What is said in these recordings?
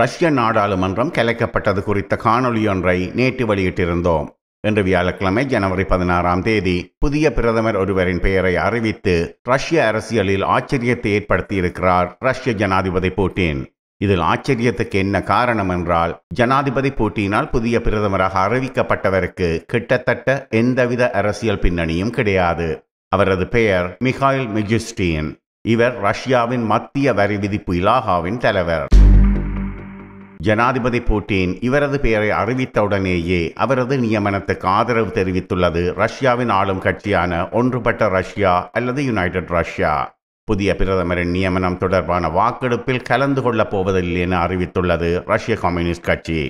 ரஷ்ய நாடாளுமன்றம் கலைக்கப்பட்டது குறித்த காணொலியொன்றை நேற்று வெளியிட்டிருந்தோம் இன்று வியாழக்கிழமை ஜனவரி பதினாறாம் தேதி புதிய பிரதமர் ஒருவரின் பெயரை அறிவித்து ரஷ்ய அரசியலில் ஆச்சரியத்தை ஏற்படுத்தியிருக்கிறார் ரஷ்ய ஜனாதிபதி புட்டின் இதில் ஆச்சரியத்துக்கு என்ன காரணம் என்றால் ஜனாதிபதி போட்டியினால் புதிய பிரதமராக அறிவிக்கப்பட்டவருக்கு கிட்டத்தட்ட எந்தவித அரசியல் பின்னணியும் கிடையாது அவரது பெயர் மிகாயில் மெஜிஸ்டியன் இவர் ரஷ்யாவின் மத்திய வரி விதிப்பு இலாகாவின் தலைவர் ஜனாதிபதி புட்டின் இவரது பெயரை அறிவித்தவுடனேயே அவரது நியமனத்துக்கு ஆதரவு தெரிவித்துள்ளது ரஷ்யாவின் ஆளும் கட்சியான ஒன்றுபட்ட ரஷ்யா அல்லது யுனைடெட் ரஷ்யா புதிய பிரதமரின் நியமனம் தொடர்பான வாக்கெடுப்பில் கலந்து கொள்ளப் போவதில்லை என அறிவித்துள்ளது ரஷ்ய கம்யூனிஸ்ட் கட்சி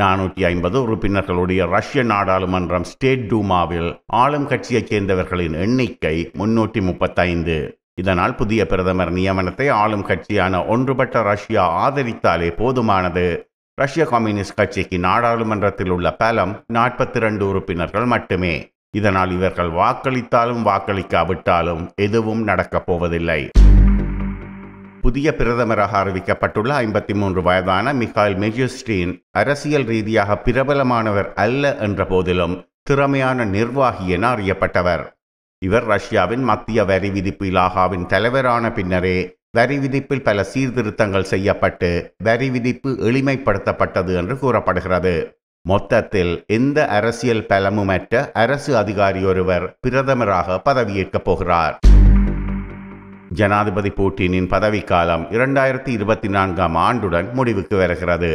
நானூற்றி ஐம்பது உறுப்பினர்களுடைய ரஷ்ய நாடாளுமன்றம் ஸ்டேட் டூமாவில் ஆளும் கட்சியைச் சேர்ந்தவர்களின் எண்ணிக்கை முன்னூற்றி முப்பத்தைந்து இதனால் புதிய பிரதமர் நியமனத்தை ஆளும் கட்சியான ஒன்றுபட்ட ரஷ்யா ஆதரித்தாலே போதுமானது ரஷ்ய கம்யூனிஸ்ட் கட்சிக்கு நாடாளுமன்றத்தில் உள்ள பலம் நாற்பத்தி ரெண்டு உறுப்பினர்கள் மட்டுமே இதனால் இவர்கள் வாக்களித்தாலும் வாக்களிக்காவிட்டாலும் எதுவும் நடக்கப் போவதில்லை புதிய பிரதமராக அறிவிக்கப்பட்டுள்ள ஐம்பத்தி மூன்று வயதான மிகால் மெஜிஸ்ட்ரீன் அரசியல் ரீதியாக பிரபலமானவர் அல்ல என்ற போதிலும் திறமையான நிர்வாகி என அறியப்பட்டவர் இவர் ரஷ்யாவின் மத்திய வரி விதிப்பு இலாகாவின் தலைவரான பின்னரே வரி விதிப்பில் பல சீர்திருத்தங்கள் செய்யப்பட்டு வரி விதிப்பு எளிமைப்படுத்தப்பட்டது என்று கூறப்படுகிறது மொத்தத்தில் இந்த அரசியல் பலமுமற்ற அரசு அதிகாரி ஒருவர் பிரதமராக பதவியேற்கப் போகிறார் ஜனாதிபதி பூட்டினின் பதவிக்காலம் இரண்டாயிரத்தி இருபத்தி நான்காம் ஆண்டுடன் முடிவுக்கு வருகிறது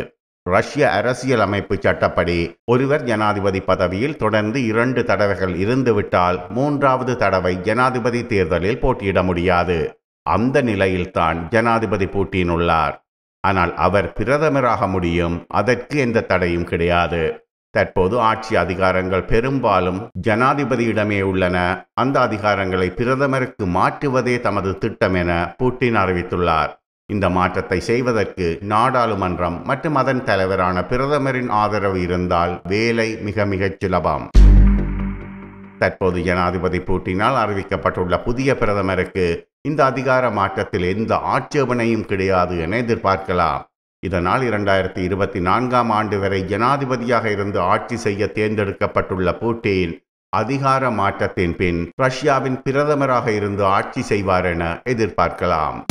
ரஷ்ய அரசியல் அமைப்பு சட்டப்படி ஒருவர் ஜனாதிபதி பதவியில் தொடர்ந்து இரண்டு தடவைகள் இருந்துவிட்டால் மூன்றாவது தடவை ஜனாதிபதி தேர்தலில் போட்டியிட முடியாது அந்த நிலையில்தான் ஜனாதிபதி பூட்டின் உள்ளார் ஆனால் அவர் பிரதமராக முடியும் அதற்கு எந்த தடையும் கிடையாது தற்போது ஆட்சி அதிகாரங்கள் பெரும்பாலும் ஜனாதிபதியிடமே உள்ளன அந்த அதிகாரங்களை பிரதமருக்கு மாற்றுவதே தமது திட்டம் என பூட்டின் அறிவித்துள்ளார் இந்த மாற்றத்தை செய்வதற்கு நாடாளுமன்றம் மற்றும் அதன் தலைவரான பிரதமரின் ஆதரவு இருந்தால் வேலை மிக மிகச் சுலபம் தற்போது ஜனாதிபதி பூட்டினால் அறிவிக்கப்பட்டுள்ள புதிய பிரதமருக்கு இந்த அதிகார மாற்றத்தில் எந்த ஆட்சேபனையும் கிடையாது என எதிர்பார்க்கலாம் இதனால் இரண்டாயிரத்தி இருபத்தி நான்காம் ஆண்டு வரை ஜனாதிபதியாக இருந்து ஆட்சி செய்ய தேர்ந்தெடுக்கப்பட்டுள்ள பூட்டின் அதிகார மாற்றத்தின் பின் ரஷ்யாவின் பிரதமராக இருந்து ஆட்சி செய்வார் என எதிர்பார்க்கலாம்